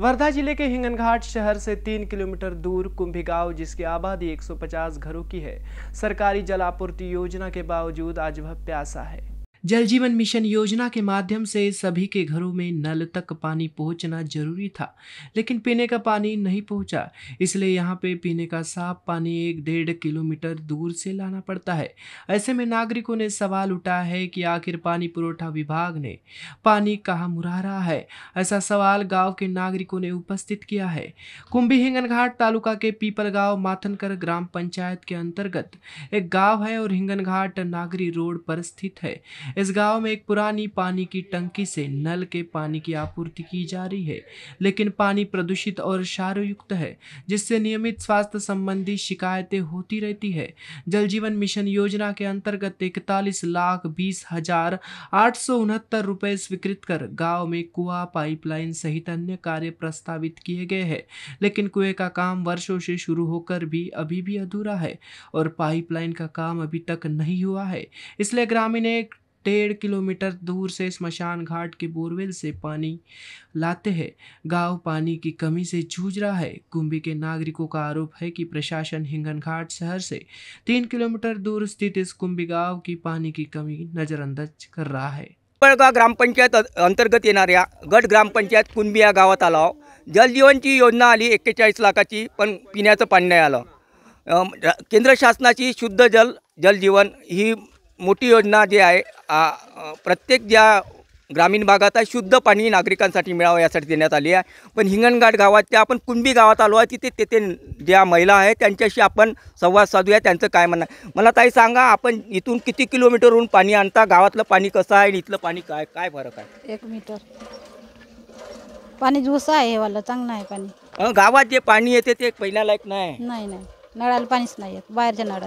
वर्धा जिले के हिंगनघाट शहर से तीन किलोमीटर दूर कुंभी गांव जिसकी आबादी 150 घरों की है सरकारी जल योजना के बावजूद आज वह प्यासा है जल जीवन मिशन योजना के माध्यम से सभी के घरों में नल तक पानी पहुंचना जरूरी था लेकिन पीने का पानी नहीं पहुंचा इसलिए यहाँ पे पीने का साफ पानी एक डेढ़ किलोमीटर दूर से लाना पड़ता है ऐसे में नागरिकों ने सवाल उठा है कि आखिर पानी पुरवठा विभाग ने पानी कहाँ मुरा रहा है ऐसा सवाल गाँव के नागरिकों ने उपस्थित किया है कुंभी हिंगनघाट तालुका के पीपल गाँव माथनकर ग्राम पंचायत के अंतर्गत एक गाँव है और हिंगनघाट नागरी रोड पर स्थित है इस गांव में एक पुरानी पानी की टंकी से नल के पानी की आपूर्ति की जा रही है लेकिन पानी प्रदूषित और क्षारयुक्त है जिससे नियमित स्वास्थ्य संबंधी शिकायतें होती रहती है जल जीवन मिशन योजना के अंतर्गत इकतालीस लाख बीस हजार आठ सौ उनहत्तर रुपये स्वीकृत कर गाँव में कुआ पाइपलाइन सहित अन्य कार्य प्रस्तावित किए गए हैं लेकिन कुएं का काम वर्षों से शुरू होकर भी अभी भी अधूरा है और पाइपलाइन का काम अभी तक नहीं हुआ है इसलिए ग्रामीण एक डेढ़ किलोमीटर दूर से स्मशान घाट के बोरवेल से पानी लाते हैं गांव पानी की कमी से जूझ रहा है कुंभी के नागरिकों का आरोप है कि प्रशासन हिंगन घाट शहर से तीन किलोमीटर दूर स्थित इस कुंभी गांव की पानी की कमी नजरअंदाज कर रहा है पिंपळगाव ग्रामपंचायत अं- अंतर्गत येणाऱ्या गट ग्रामपंचायत कुणबी या गावात आलो जलजीवनची योजना आली एक्केचाळीस लाखाची पण पिण्याचं पाणी नाही आलं अं, केंद्र शासनाची शुद्ध जल जल जीवन ही मोठी योजना जी आहे प्रत्येक ज्या ग्रामीण भागात आहे शुद्ध पाणी नागरिकांसाठी मिळावं यासाठी देण्यात आली आहे पण हिंगणघाट गावात त्या आपण कुंभी गावात आलो आहे तिथे तेथे ज्या महिला आहे त्यांच्याशी आपण संवाद साधूया त्यांचं काय म्हणणं मला ताई सांगा आपण इथून किती किलोमीटरहून पाणी आणता गावातलं पाणी कसं आहे आणि इथलं पाणी काय काय फरक आहे एक मीटर पाणी जुसं आहे वाला चांगलं आहे पाणी गावात जे पाणी येते ते पहिल्यालायक नाही नाही नाही नळाला पाणीच नाही येत बाहेरच्या नळाला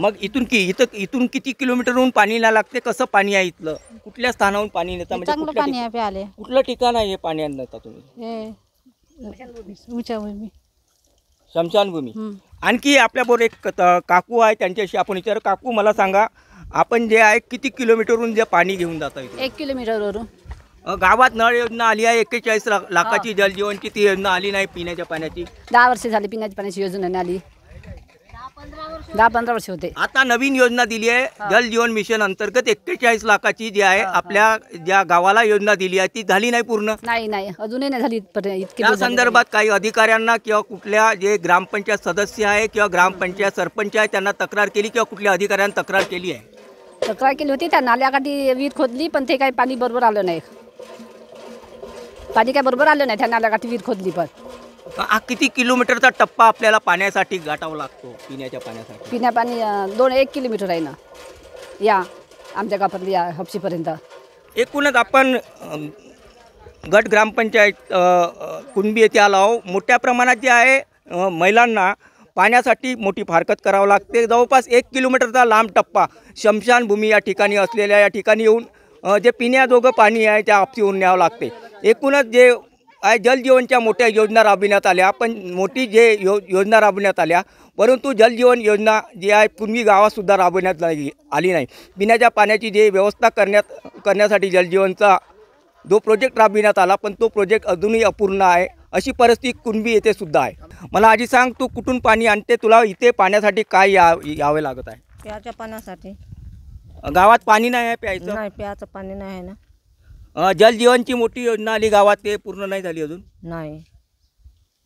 मग इथून की इथं इथून किती किलोमीटरहून पाणी ना लागते कसं पाणी आहे इथलं कुठल्या स्थानावरून पाणी नेता म्हणजे कुठलं ठिकाण आहे पाणी आणता तुम्ही शमशानभूमी आणखी आपल्या बरोबर एक काकू आहे त्यांच्याशी आपण विचार काकू मला सांगा आपण जे आहे किती किलोमीटरहून जे पाणी घेऊन जात आहे एक किलोमीटरवरून गावात नळ योजना आली आहे एक्केचाळीस लाखाची जलजीवनची ती योजना आली नाही पिण्याच्या पाण्याची दहा वर्ष झाली पिण्याच्या पाण्याची योजना आली दहा पंधरा वर्ष होते आता नवीन योजना दिली आहे जल जीवन मिशन अंतर्गत एक्केचाळीस लाखाची जी आहे आपल्या ज्या गावाला योजना दिली आहे ती झाली नाही पूर्ण नाही नाही अजूनही नाही झाली इतकी त्या संदर्भात काही अधिकाऱ्यांना किंवा कुठल्या जे ग्रामपंचायत सदस्य आहे किंवा ग्रामपंचायत सरपंच आहे त्यांना तक्रार केली किंवा कुठल्या अधिकाऱ्यांना तक्रार केली आहे तक्रार केली होती त्या नाल्याकाठी वीर खोदली पण ते काही पाणी बरोबर आलं नाही पाणी काय बरोबर आलं नाही त्या नाल्याकाठी वीर खोदली पण हा किती किलोमीटरचा टप्पा आपल्याला पाण्यासाठी गाठावा लागतो पिण्याच्या पाण्यासाठी पिण्या पाणी दोन एक किलोमीटर आहे ना या आमच्या गावात या हपशीपर्यंत एकूणच आपण गट ग्रामपंचायत कुणबी येथे आलो आहो मोठ्या प्रमाणात जे आहे महिलांना पाण्यासाठी मोठी फारकत करावं लागते जवळपास एक किलोमीटरचा लांब टप्पा शमशानभूमी या ठिकाणी असलेल्या या ठिकाणी येऊन जे पिण्याजोगं पाणी आहे त्या आपसी होऊन न्यावं लागते एकूणच जे जलजीवनच्या मोठ्या योजना राबविण्यात आल्या पण मोठी जे यो योजना राबविण्यात आल्या परंतु जलजीवन योजना जी आहे पूर्वी गावातसुद्धा राबविण्यात आली नाही पिण्याच्या पाण्याची जे व्यवस्था करण्यात करण्यासाठी जलजीवनचा जो प्रोजेक्ट राबविण्यात आला पण तो प्रोजेक्ट अजूनही अपूर्ण आहे अशी परिस्थिती कुणबी येथे सुद्धा आहे मला आधी सांग तू कुठून पाणी आणते तुला इथे पाण्यासाठी काय या यावे लागत आहे प्याच्या पाण्यासाठी गावात पाणी नाही आहे प्यायचं नाही प्याचं पाणी नाही आहे ना जलजीवनची मोठी योजना आली गावात ते पूर्ण नाही झाली अजून नाही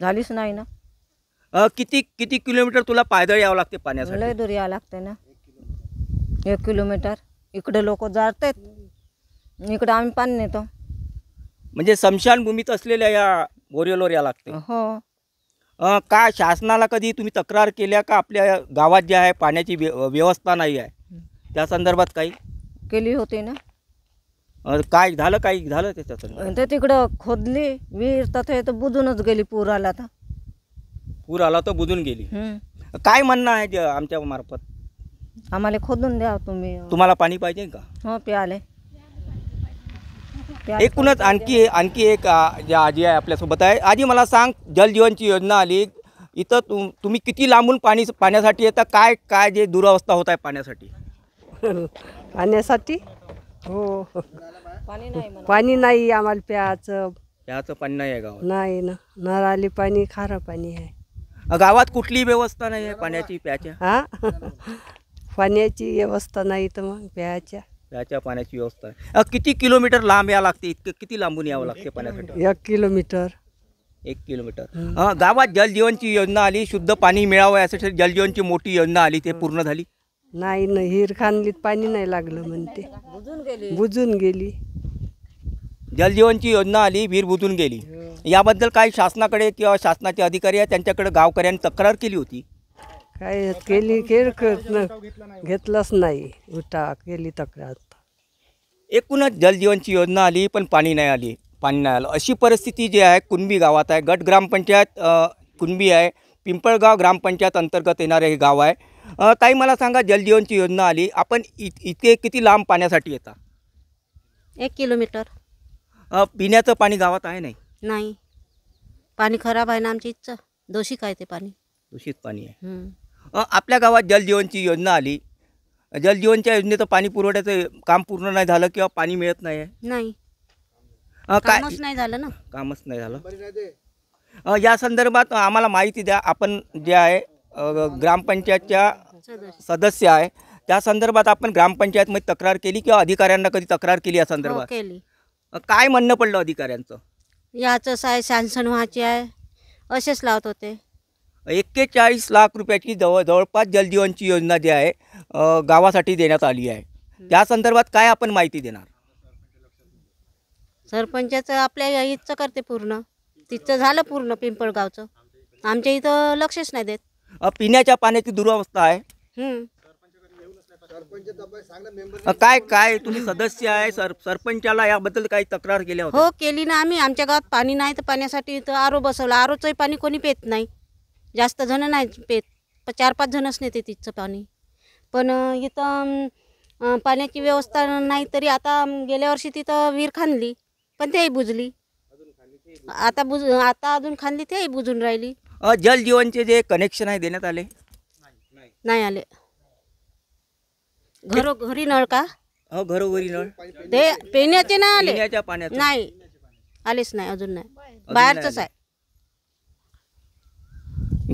झालीच नाही ना किती किती किलोमीटर तुला पायदळ यावं लागते लय पाण्यासाठी दूर यावं लागते ना एक किलोमीटर इकडे लोक जातात इकडे आम्ही पाणी नेतो म्हणजे स्मशानभूमीत असलेल्या या बोरिवलवर या लागते हो का शासनाला कधी तुम्ही तक्रार केल्या का आपल्या गावात जे आहे पाण्याची व्यवस्था नाही आहे त्या संदर्भात काही केली होती ना काय झालं काय झालं त्याच्यात ते तिकडं खोदली विहीर तर ते तर बुजूनच गेली पूर आला तर पूर आला तर बुजून गेली काय म्हणणं आहे आमच्या मार्फत आम्हाला खोदून द्या तुम्ही तुम्हाला पाणी पाहिजे का हो प्याले एकूणच आणखी आणखी एक आ, आजी आहे आपल्यासोबत आहे आजी मला सांग जलजीवनची योजना आली इथं तुम तुम्ही किती लांबून पाणी पाण्यासाठी येता काय काय जे दुरावस्था होत आहे पाण्यासाठी पाण्यासाठी हो पाणी नाही आम्हाला प्याचं प्याचं पाणी नाही आहे नाही ना नळाली पाणी खारं पाणी आहे गावात कुठली व्यवस्था नाही आहे पाण्याची प्याच्या हा पाण्याची व्यवस्था नाही तर मग प्याच्या प्याच्या पाण्याची व्यवस्था आहे किती किलोमीटर लांब यावं लागते इतकं किती लांबून यावं लागते पाण्यासाठी एक किलोमीटर एक किलोमीटर गावात जलजीवनची योजना आली शुद्ध पाणी मिळावं यासाठी जलजीवनची मोठी योजना आली ते पूर्ण झाली नाही ना हिर खानलीत पाणी नाही लागलं म्हणते बुजून गेली जलजीवनची योजना आली विहीर बुजून गेली याबद्दल काही शासनाकडे किंवा शासनाचे अधिकारी आहे त्यांच्याकडे गावकऱ्यांनी तक्रार केली होती काय केली केळ घेतलंच नाही उठा केली तक्रार एकूणच जलजीवनची योजना आली पण पाणी नाही आली पाणी नाही आलं अशी परिस्थिती जी आहे कुणबी गावात आहे गट ग्रामपंचायत कुणबी आहे पिंपळगाव ग्रामपंचायत अंतर्गत येणारे हे गाव आहे ताई मला सांगा जलजीवनची योजना आली आपण इत इतके किती लांब पाण्यासाठी येता एक किलोमीटर पिण्याचं पाणी गावात आहे नाही नाही पाणी खराब आहे ना आमची इच्छा दोषी काय ते पाणी दूषित पाणी आहे आपल्या गावात जलजीवनची योजना आली जलजीवनच्या योजनेचं पाणी पुरवठ्याचं काम पूर्ण नाही झालं किंवा पाणी मिळत नाही आहे नाही कामच नाही झालं ना कामच नाही झालं या संदर्भात आम्हाला माहिती द्या आपण जे आहे ग्रामपंचायतच्या सदस्य आहे त्या संदर्भात आपण ग्रामपंचायतमध्ये तक्रार केली किंवा अधिकाऱ्यांना कधी तक्रार केली या हो, संदर्भात काय म्हणणं पडलं अधिकाऱ्यांचं याच आहे सॅमसंग व्हायची आहे असेच लावत होते एक्केचाळीस लाख रुपयाची जवळ जवळपास जलजीवनची योजना जी आहे गावासाठी देण्यात आली आहे त्या संदर्भात काय आपण माहिती देणार सरपंचाचं आपल्या इथचं करते पूर्ण तिथचं झालं पूर्ण पिंपळगावचं आमच्या इथं लक्षच नाही देत पिण्याच्या पाण्याची दुरावस्था आहे काय काय तुम्ही सदस्य आहे सर सरपंचाला याबद्दल काही तक्रार केल्या हो केली ना आम्ही आमच्या गावात पाणी नाही तर पाण्यासाठी तर आरो बसवला आरोचंही पाणी कोणी पेत नाही जास्त जण नाही पेत चार पाच जणच नेते तिथचं पाणी पण इथं पाण्याची व्यवस्था नाही तरी आता गेल्या वर्षी तिथं विहीर खांदली पण तेही बुजली आता बुज आता अजून खाल्ली ते बुजून राहिली जल जीवनचे जे कनेक्शन आहे देण्यात आले नाही आले घरो घरी नळ का घरो हो, घरोघरी नळ ते पेण्याचे नाही आले पिण्याच्या पाण्याचं नाही आलेच नाही अजून नाही बाहेरचंच आहे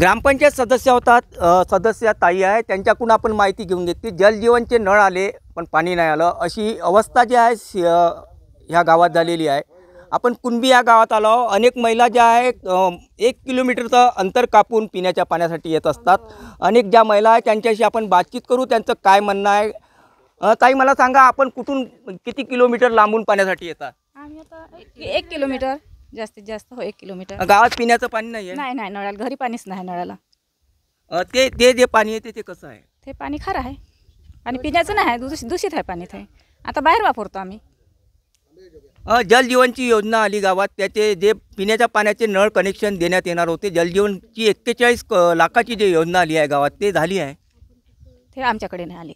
ग्रामपंचायत सदस्य होतात सदस्य ताई आहे त्यांच्याकडून आपण माहिती घेऊन घेतली जलजीवनचे नळ आले पण पाणी नाही आलं अशी अवस्था जी आहे ह्या गावात झालेली आहे आपण कुणबी या गावात आलो अनेक महिला ज्या आहे एक किलोमीटरचं अंतर कापून पिण्याच्या पाण्यासाठी येत असतात अनेक ज्या महिला आहे त्यांच्याशी आपण बातचीत करू त्यांचं काय म्हणणं आहे ताई मला सांगा आपण कुठून किती किलोमीटर लांबून पाण्यासाठी येतात आम्ही आता एक- किलोमीटर जास्तीत जास्त हो एक किलोमीटर गावात पिण्याचं पाणी नाही आहे नाही नाही नळाला घरी पाणीच नाही नळाला ते ते जे पाणी येते ते कसं आहे ते पाणी खरं आहे आणि पिण्याचं नाही आहे दूषित आहे पाणी ते आता बाहेर वापरतो आम्ही जलजीवनची योजना आली गावात त्याचे जे पिण्याच्या पाण्याचे नळ कनेक्शन देण्यात येणार होते जलजीवनची एक्केचाळीस क लाखाची जी योजना आली आहे गावात ते झाली आहे ते आमच्याकडे नाही आले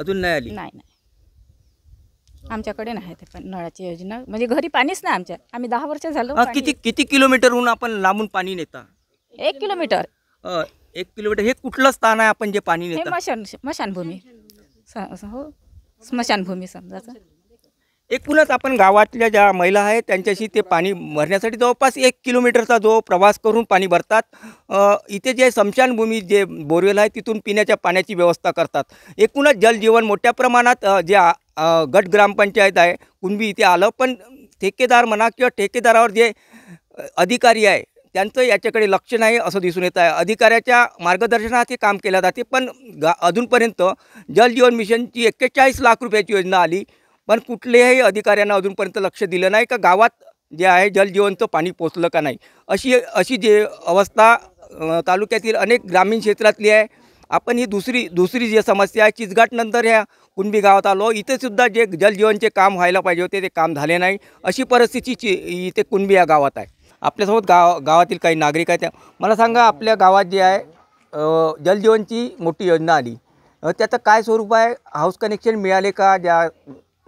अजून नाही आली नाही नाही आमच्याकडे नाही ते पण नळाची योजना म्हणजे घरी पाणीच नाही आमच्या आम्ही दहा वर्ष झालो किती किती किलोमीटरहून आपण लांबून पाणी नेता एक किलोमीटर एक किलोमीटर हे कुठलं स्थान आहे आपण जे पाणी नेता मशान स्मशानभूमी हो स्मशानभूमी समजायचं एकूणच आपण गावातल्या ज्या महिला आहेत त्यांच्याशी ते पाणी भरण्यासाठी जवळपास एक किलोमीटरचा जो प्रवास करून पाणी भरतात इथे जे शमशानभूमी जे बोरवेल आहे तिथून पिण्याच्या पाण्याची व्यवस्था करतात एकूणच जलजीवन मोठ्या प्रमाणात जे गट ग्रामपंचायत आहे कुणबी इथे आलं पण ठेकेदार म्हणा किंवा ठेकेदारावर जे अधिकारी आहे त्यांचं याच्याकडे लक्ष नाही असं दिसून येत आहे अधिकाऱ्याच्या मार्गदर्शनात हे काम केलं जाते पण गा अजूनपर्यंत जलजीवन मिशनची एक्केचाळीस लाख रुपयाची योजना आली पण कुठल्याही अधिकाऱ्यांना अजूनपर्यंत लक्ष दिलं नाही का गावात जे आहे जलजीवनचं पाणी पोचलं का नाही अशी अशी जे अवस्था तालुक्यातील अनेक ग्रामीण क्षेत्रातली आहे आपण ही दुसरी दुसरी जी समस्या आहे चिचघाटनंतर ह्या कुणबी गावात आलो इथेसुद्धा जे जलजीवनचे काम व्हायला पाहिजे होते ते काम झाले नाही अशी परिस्थिती चि इथे कुणबी या गावात आहे आपल्यासोबत गाव गावातील काही नागरिक आहेत त्या मला सांगा आपल्या गावात जे आहे जलजीवनची मोठी योजना आली त्याचं काय स्वरूप आहे हाऊस कनेक्शन मिळाले का ज्या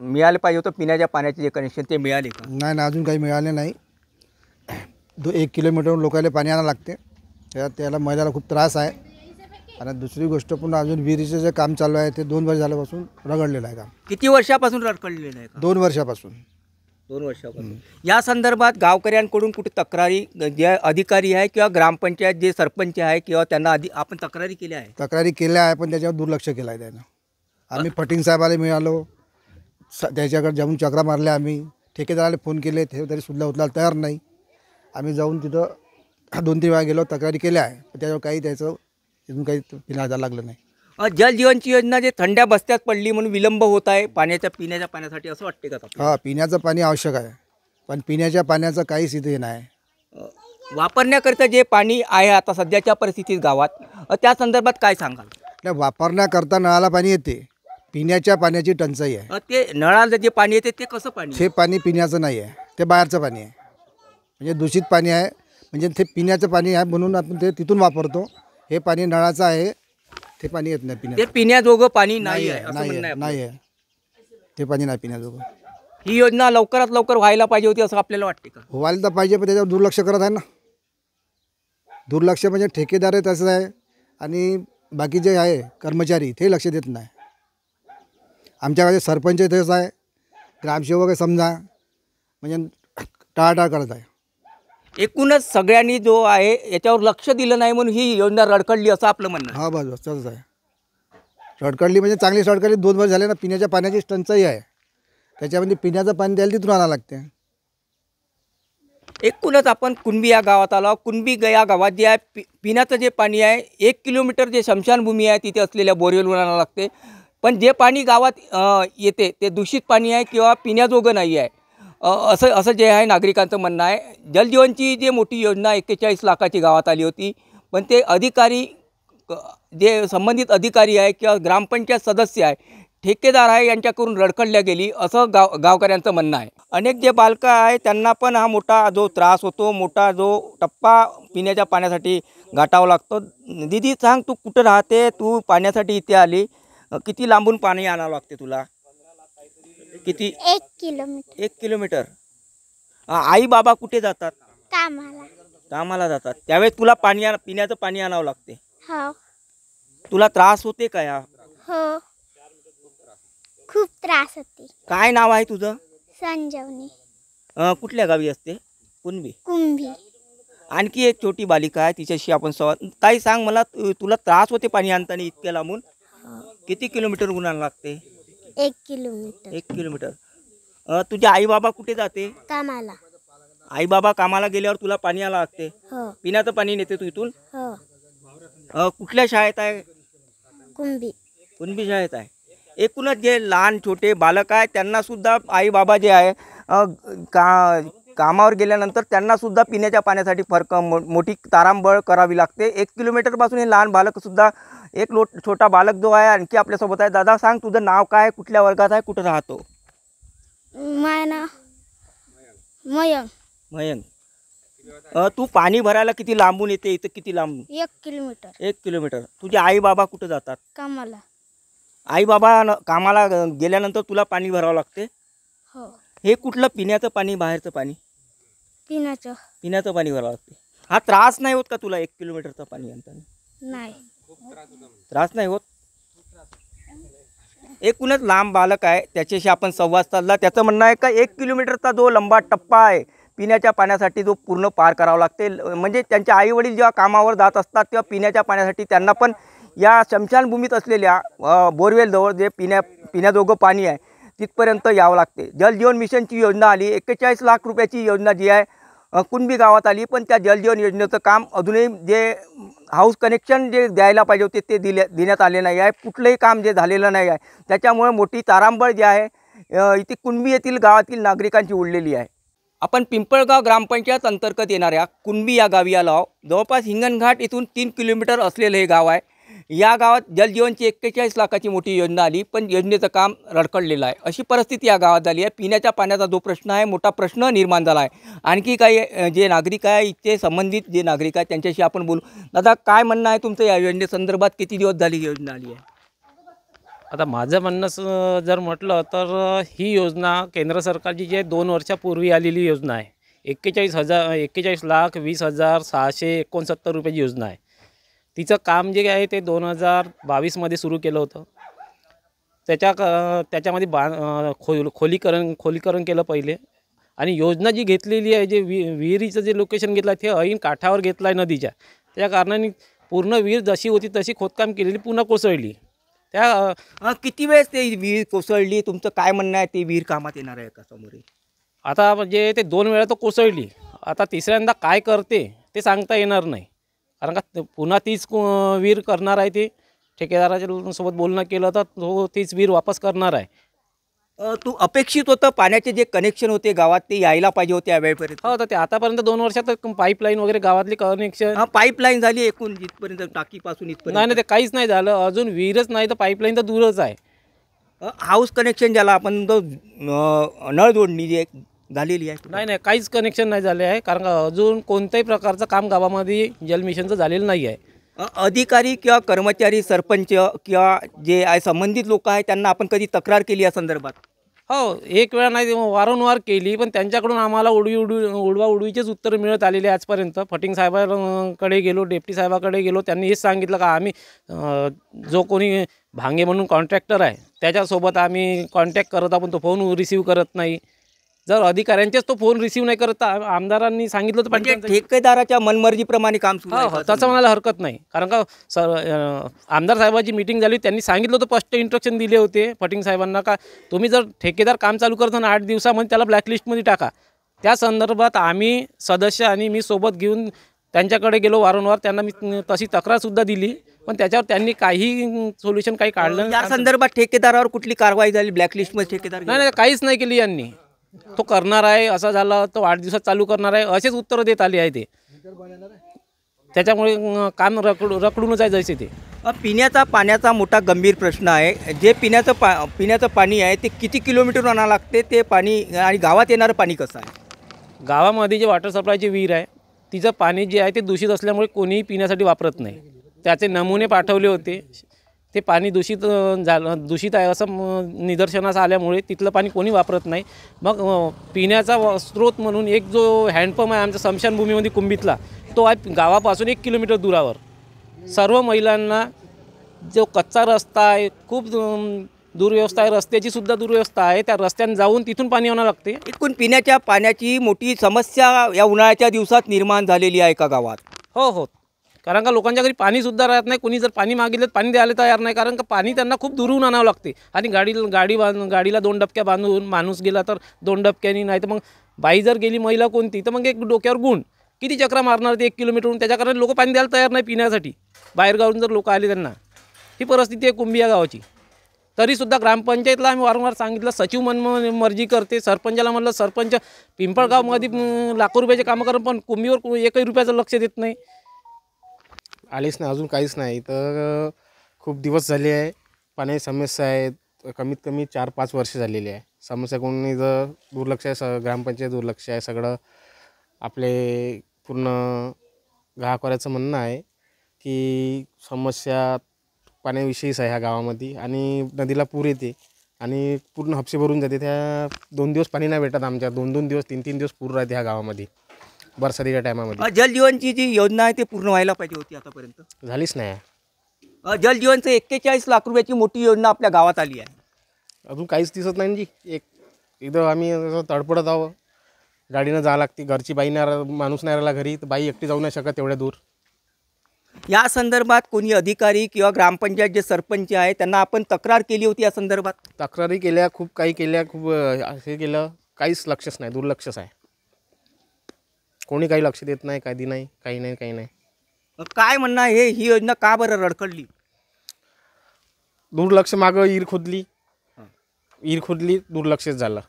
मिळालं पाहिजे होतं पिण्याच्या पाण्याचे जे कनेक्शन ते मिळाले का नाही ना अजून काही मिळाले नाही दो एक किलोमीटर लोकांना पाणी आणायला लागते त्या त्याला महिलाला खूप त्रास आहे आणि दुसरी गोष्ट पण अजून विहिरीचं जे काम चालू आहे ते दोन वर्ष झाल्यापासून रगडलेलं आहे काम किती वर्षापासून रडकडलेलं आहे दोन वर्षापासून दोन वर्षापासून या संदर्भात गावकऱ्यांकडून कुठे तक्रारी जे अधिकारी आहे किंवा ग्रामपंचायत जे सरपंच आहे किंवा त्यांना आधी आपण तक्रारी केल्या आहे तक्रारी केल्या आहे पण त्याच्यावर दुर्लक्ष केलं आहे त्यानं आम्ही फटिंग साहेबाला मिळालो स त्याच्याकडे जाऊन चक्रा मारल्या आम्ही ठेकेदाराला फोन केले ते तरी सुद्धा उचलायला तयार नाही आम्ही जाऊन तिथं दोन तीन वेळा गेलो तक्रारी केल्या आहे त्याच्यावर काही त्याचं अजून काही पिण्याला लागलं नाही जल जीवनची योजना जे थंड्या बस्त्यात पडली म्हणून विलंब होत आहे पाण्याच्या पिण्याच्या पाण्यासाठी असं वाटते का हां पिण्याचं पाणी आवश्यक आहे पण पिण्याच्या पाण्याचं काहीच इथे नाही वापरण्याकरिता जे पाणी आहे आता सध्याच्या परिस्थितीत गावात त्या संदर्भात काय सांगाल नाही वापरण्याकरता नळाला पाणी येते पिण्याच्या पाण्याची टंचाई आहे ते नळाला जे पाणी येते ते कसं पाणी हे पाणी पिण्याचं नाही आहे ते बाहेरचं पाणी आहे म्हणजे दूषित पाणी आहे म्हणजे ते पिण्याचं पाणी आहे म्हणून आपण ते तिथून वापरतो हे पाणी नळाचं आहे ते पाणी येत नाही ते पिण्याजोगं पाणी नाही आहे नाही आहे नाही आहे ते पाणी नाही पिण्याजोगं ही योजना लवकरात लवकर व्हायला पाहिजे होती असं आपल्याला वाटते का व्हायला तर पाहिजे पण त्याच्यावर दुर्लक्ष करत आहे ना दुर्लक्ष म्हणजे ठेकेदार आहे तसं आहे आणि बाकी जे आहे कर्मचारी ते लक्ष देत नाही आमच्याकडे सरपंच तेच आहे ग्रामसेवक समजा म्हणजे टाळाटाळ करत आहे एकूणच सगळ्यांनी जो आहे याच्यावर लक्ष दिलं नाही म्हणून ही योजना रडकडली असं आपलं म्हणणं हा बस बस तसंच आहे रडकडली म्हणजे चांगली रडकडली दोन वर्ष झाले ना पिण्याच्या पाण्याची टंचाई आहे त्याच्यामध्ये पिण्याचं पाणी द्यायला तिथून आणावं लागते एकूणच आपण कुणबी या गावात आलो कुणबी या गावात जे आहे पिण्याचं जे पाणी आहे एक किलोमीटर जे शमशानभूमी आहे तिथे असलेल्या बोरवेलवर आणावं लागते पण जे पाणी गावात येते ते दूषित पाणी आहे किंवा पिण्याजोगं नाही आहे असं असं जे आहे नागरिकांचं म्हणणं आहे जलजीवनची जे मोठी योजना एक्केचाळीस लाखाची गावात आली होती पण ते अधिकारी जे संबंधित अधिकारी आहे किंवा ग्रामपंचायत सदस्य आहे ठेकेदार आहे यांच्याकडून रडखडल्या गेली असं गाव गावकऱ्यांचं म्हणणं आहे अनेक जे बालकं आहे त्यांना पण हा मोठा जो त्रास होतो मोठा जो टप्पा पिण्याच्या पाण्यासाठी गाठावा लागतो दिदी सांग तू कुठं राहते तू पाण्यासाठी इथे आली किती लांबून पाणी आणावं लागते तुला किती एक किलोमीटर एक किलोमीटर आई बाबा कुठे जातात कामाला कामाला जातात त्यावेळेस तुला पाणी पिण्याचं पाणी आणावं लागते हो. तुला त्रास होते का या हो खूप त्रास होते काय नाव आहे तुझं संजवनी कुठल्या गावी असते कुणबी कुंभी आणखी एक छोटी बालिका आहे तिच्याशी आपण संवाद ताई सांग मला तुला त्रास होते पाणी आणताना इतक्या लांबून हो. किती किलोमीटर उन्हाळा लागते एक किलोमीटर एक किलोमीटर अ, तुझे आई बाबा कुठे जाते कामाला आई बाबा कामाला गेल्यावर तुला पाणी आला लागते हो. पिण्याचं पाणी नेते तू इथून हो. कुठल्या शाळेत आहे कुंभी कुणबी शाळेत आहे एकूणच जे लहान छोटे बालक आहे त्यांना सुद्धा आई बाबा जे आहे का कामावर गेल्यानंतर त्यांना सुद्धा पिण्याच्या पाण्यासाठी फरक मोठी तारांबळ करावी लागते एक किलोमीटरपासून हे लहान बालक सुद्धा एक लोट छोटा बालक जो आहे आणखी आपल्यासोबत आहे दादा सांग तुझं नाव काय कुठल्या वर्गात आहे कुठं राहतो माय तू पाणी भरायला किती लांबून येते इथं किती लांबून एक किलोमीटर एक किलोमीटर तुझे आई बाबा कुठं जातात कामाला आई बाबा कामाला गेल्यानंतर तुला पाणी भरावं लागते हो हे कुठलं पिण्याचं पाणी बाहेरचं पाणी पिण्याचं पिण्याचं पाणी भरावं लागते हा त्रास नाही होत का तुला एक किलोमीटरचं पाणी आणताना नाही त्रास नाही होत एकूणच लांब बालक आहे त्याच्याशी आपण संवाद साधला त्याचं म्हणणं आहे का एक किलोमीटरचा जो लंबा टप्पा आहे पिण्याच्या पाण्यासाठी जो पूर्ण पार करावा लागते म्हणजे त्यांच्या आईवडील जेव्हा कामावर जात असतात तेव्हा पिण्याच्या पाण्यासाठी त्यांना पण या शमशानभूमीत असलेल्या बोरवेलजवळ जे पिण्या पिण्याजोगं पाणी आहे तिथपर्यंत यावं लागते जलजीवन मिशनची योजना आली एक्केचाळीस लाख रुपयाची योजना जी आहे कुणबी गावात आली पण त्या जलजीवन योजनेचं काम अजूनही जे हाऊस कनेक्शन जे द्यायला पाहिजे होते ते दिले देण्यात आले नाही आहे कुठलंही काम जे झालेलं नाही आहे त्याच्यामुळे मोठी तारांबळ जी आहे इथे कुणबी येथील गावातील नागरिकांची उडलेली आहे आपण पिंपळगाव ग्रामपंचायत अंतर्गत येणाऱ्या कुणबी या गावी आलो जवळपास हिंगणघाट इथून तीन किलोमीटर असलेलं हे गाव आहे या गावात जलजीवनची एक्केचाळीस लाखाची मोठी योजना आली पण योजनेचं काम रडकडलेलं आहे अशी परिस्थिती या गावात झाली आहे पिण्याच्या पाण्याचा जो प्रश्न आहे मोठा प्रश्न निर्माण झाला आहे आणखी काही जे नागरिक आहे इथे संबंधित जे नागरिक आहेत त्यांच्याशी आपण बोलू दादा काय म्हणणं आहे तुमचं या योजनेसंदर्भात किती दिवस झाली योजना आली आहे आता माझं म्हणणं जर म्हटलं तर ही योजना केंद्र सरकारची जे दोन वर्षापूर्वी आलेली योजना आहे एक्केचाळीस हजार एक्केचाळीस लाख वीस हजार सहाशे एकोणसत्तर रुपयाची योजना आहे तिचं काम जे आहे ते दोन हजार बावीसमध्ये सुरू केलं होतं त्याच्या त्याच्यामध्ये बा खो खोलीकरण खोलीकरण केलं पहिले आणि योजना जी घेतलेली आहे जे वि विहिरीचं जे लोकेशन घेतलं आहे ते ऐन काठावर घेतलं आहे नदीच्या त्या कारणाने पूर्ण विहीर जशी होती तशी खोदकाम केलेली पुन्हा कोसळली त्या किती वेळेस ते विहीर कोसळली तुमचं काय म्हणणं आहे ती विहीर कामात येणार आहे का समोर आता म्हणजे ते दोन वेळा तर कोसळली आता तिसऱ्यांदा काय करते ते सांगता येणार नाही कारण का पुन्हा तीच वीर करणार आहे ती ठेकेदाराच्या सोबत बोलणं केलं तर तो तीच वीर वापस करणार आहे तू अपेक्षित होतं पाण्याचे जे कनेक्शन होते गावात ते यायला पाहिजे होते या वेळपर्यंत हो तर ते आतापर्यंत दोन वर्षात पाईपलाईन वगैरे गावातली कनेक्शन हा पाईपलाईन झाली एकूण जिथपर्यंत टाकीपासून इथपर्यंत नाही नाही ते काहीच नाही झालं अजून विहीरच नाही तर पाईपलाईन तर दूरच आहे हाऊस कनेक्शन ज्याला आपण नळ जोडणी जे झालेली आहे नाही नाही काहीच कनेक्शन नाही झाले आहे कारण का अजून कोणत्याही प्रकारचं काम गावामध्ये जलमिशनचं झालेलं नाही आहे अधिकारी किंवा कर्मचारी सरपंच किंवा जे आहे संबंधित लोक आहेत त्यांना आपण कधी तक्रार केली या संदर्भात हो एक वेळा नाही वारंवार केली पण त्यांच्याकडून आम्हाला उडवी उडवी उडवा उडवीचेच उत्तर मिळत आलेले आहे आजपर्यंत फटिंग साहेबांकडे गेलो डेप्टी साहेबाकडे गेलो त्यांनी हेच सांगितलं का आम्ही जो कोणी भांगे म्हणून कॉन्ट्रॅक्टर आहे त्याच्यासोबत आम्ही कॉन्टॅक्ट करत आपण तो फोन रिसीव करत नाही जर अधिकाऱ्यांचेच तो फोन रिसीव्ह नाही करता आमदारांनी सांगितलं तर पाहिजे म्हणजे ठेकेदाराच्या मनमर्जीप्रमाणे काम हो, हो, तसं म्हणायला हरकत नाही कारण का सर आमदार साहेबांची मिटिंग झाली त्यांनी सांगितलं होतं स्पष्ट इंस्ट्रक्शन दिले होते फटिंग साहेबांना का तुम्ही जर ठेकेदार काम चालू करताना आठ दिवसामध्ये त्याला ब्लॅकलिस्टमध्ये टाका त्या संदर्भात आम्ही सदस्य आणि मी सोबत घेऊन त्यांच्याकडे गेलो वारंवार त्यांना मी तशी तक्रारसुद्धा दिली पण त्याच्यावर त्यांनी काही सोल्युशन काही काढलं नाही. या संदर्भात ठेकेदारावर कुठली कारवाई झाली ब्लॅकलिस्टमध्ये ठेकेदार नाही नाही काहीच नाही केली यांनी तो करणार आहे असं झालं तो आठ दिवसात चालू करणार आहे असेच उत्तरं देत आले आहे ते त्याच्यामुळे कान रकड रकडूनच आहे जसे ते पिण्याचा पाण्याचा मोठा गंभीर प्रश्न आहे जे पिण्याचं पा पिण्याचं पाणी आहे ते किती किलोमीटर आणावं लागते ते पाणी आणि गावात येणारं पाणी कसं आहे गावामध्ये जे वॉटर सप्लायची विहीर आहे तिचं पाणी जे आहे ते दूषित असल्यामुळे कोणीही पिण्यासाठी वापरत नाही त्याचे नमुने पाठवले होते ते पाणी दूषित झालं दूषित आहे असं निदर्शनास आल्यामुळे तिथलं पाणी कोणी वापरत नाही मग पिण्याचा स्रोत म्हणून एक जो हँडपंप आहे आमच्या स्मशानभूमीमध्ये कुंभीतला तो आहे गावापासून एक किलोमीटर दुरावर सर्व महिलांना जो कच्चा रस्ता आहे खूप दुर्व्यवस्था आहे रस्त्याची सुद्धा दुर्व्यवस्था आहे त्या रस्त्याने जाऊन तिथून पाणी आणावं लागते इथून पिण्याच्या पाण्याची मोठी समस्या या उन्हाळ्याच्या दिवसात निर्माण झालेली आहे का गावात हो हो कारण का लोकांच्या घरी पाणीसुद्धा राहत नाही कोणी जर पाणी मागितलं तर पाणी द्यायला तयार नाही कारण का पाणी त्यांना खूप दुरून आणावं लागते आणि गाडी गाडी बांध गाडीला दोन डबक्या बांधून माणूस गेला तर दोन डबक्यानी नाही तर मग बाई जर गेली महिला कोणती तर मग एक डोक्यावर गुण किती चक्र मारणार ते एक किलोमीटरहून कारण लोक पाणी द्यायला तयार नाही पिण्यासाठी बाहेरगावून जर लोक आले त्यांना ही परिस्थिती आहे कुंभिया गावाची तरीसुद्धा ग्रामपंचायतला आम्ही वारंवार सांगितलं सचिव मन मर्जी करते सरपंचाला म्हटलं सरपंच पिंपळगावमध्ये लाखो रुपयाचे कामं करून पण कुंभीवर एकही रुपयाचं लक्ष देत नाही आलेच नाही अजून काहीच नाही तर खूप दिवस झाले आहे पाण्याची समस्या आहे कमीत कमी चार पाच वर्ष झालेली आहे समस्या कोणी जर दुर्लक्ष आहे स ग्रामपंचायत दुर्लक्ष आहे सगळं आपले पूर्ण गाहकऱ्याचं म्हणणं आहे की समस्या पाण्याविषयीच आहे ह्या गावामध्ये आणि नदीला पूर येते आणि पूर्ण हप्से भरून जाते त्या दोन दिवस पाणी नाही भेटत आमच्या दोन दोन दिवस तीन तीन दिवस पूर राहते ह्या गावामध्ये बरसातीच्या टायमामध्ये जीवनची जी योजना आहे ती पूर्ण व्हायला पाहिजे होती आतापर्यंत झालीच नाही जलजीवनचं एक्केचाळीस लाख रुपयाची मोठी योजना आपल्या गावात आली आहे अजून काहीच दिसत नाही जी एक एकदम आम्ही तडफडत तडपडत जावं गाडीनं जावं लागते घरची बाई नाही माणूस नाही राहिला घरी तर बाई एकटी जाऊ नाही शकत एवढ्या दूर या संदर्भात कोणी अधिकारी किंवा ग्रामपंचायत जे सरपंच आहे त्यांना आपण तक्रार केली होती या संदर्भात तक्रारी केल्या खूप काही केल्या खूप हे केलं काहीच लक्षच नाही दुर्लक्षच आहे कोणी काही लक्ष देत नाही काही नाही काही नाही काही नाही काय म्हणणं आहे ही योजना का बरं रडकडली दुर्लक्ष माग ईर खोदली ईर खोदली दुर्लक्षच झालं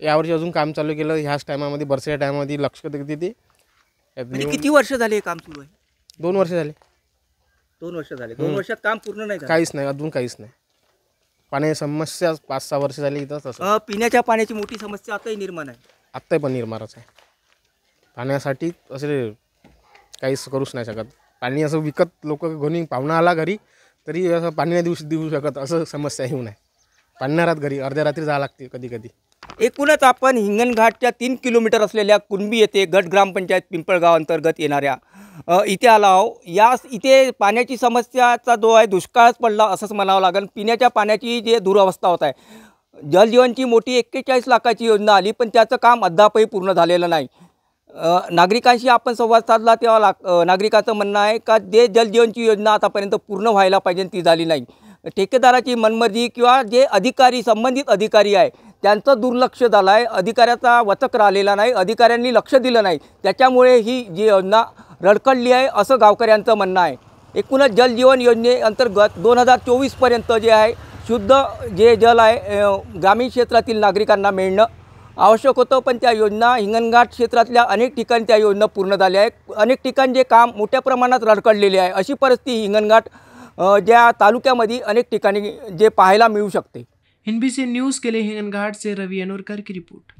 यावर्षी अजून काम चालू केलं ह्याच टायमामध्ये बरसेच्या टायमामध्ये लक्ष देते म्हणजे ते किती वर्ष झाले काम सुरू आहे दोन वर्ष झाले दोन वर्ष झाले दोन वर्षात काम पूर्ण नाही काहीच नाही अजून काहीच नाही पाण्याची समस्या पाच सहा वर्ष झाली इथं पिण्याच्या पाण्याची मोठी समस्या आताही निर्माण आहे आत्ताही पण निर्माणच आहे पाण्यासाठी असे काहीच करूच नाही शकत पाणी असं विकत लोक घोणी पाहुणा आला घरी तरी असं पाणी नाही देऊ देऊ शकत असं समस्या येऊ नये पाण्यारात घरी अर्ध्या रात्री जावं लागते कधी कधी एकूणच आपण हिंगणघाटच्या तीन किलोमीटर असलेल्या कुणबी येथे गट ग्रामपंचायत पिंपळगाव अंतर्गत येणाऱ्या इथे आला आहो या इथे पाण्याची समस्याचा जो आहे दुष्काळच पडला असंच म्हणावं लागेल पिण्याच्या पाण्याची जे दुरावस्था होत आहे जलजीवनची मोठी एक्केचाळीस लाखाची योजना आली पण त्याचं काम अद्यापही पूर्ण झालेलं नाही नागरिकांशी आपण संवाद साधला तेव्हा ला नागरिकाचं म्हणणं आहे का जे जलजीवनची योजना आतापर्यंत पूर्ण व्हायला पाहिजे ती झाली नाही ठेकेदाराची मनमर्जी किंवा जे अधिकारी संबंधित अधिकारी आहे त्यांचं दुर्लक्ष झालं आहे अधिकाऱ्याचा वचक राहिलेला नाही अधिकाऱ्यांनी लक्ष दिलं नाही त्याच्यामुळे ही जी योजना रडकडली आहे असं गावकऱ्यांचं म्हणणं आहे एकूणच जलजीवन योजनेअंतर्गत दोन हजार चोवीसपर्यंत जे आहे शुद्ध जे जल आहे ग्रामीण क्षेत्रातील नागरिकांना मिळणं आवश्यक होतं पण त्या योजना हिंगणघाट क्षेत्रातल्या अनेक ठिकाणी त्या योजना पूर्ण झाल्या आहेत अनेक जे काम मोठ्या प्रमाणात रडकडलेले आहे अशी परिस्थिती हिंगणघाट ज्या तालुक्यामध्ये अनेक ठिकाणी जे पाहायला मिळू शकते एनबीसी न्यूज़ के लिए हिंगनघाट से रवी अनोरकर की रिपोर्ट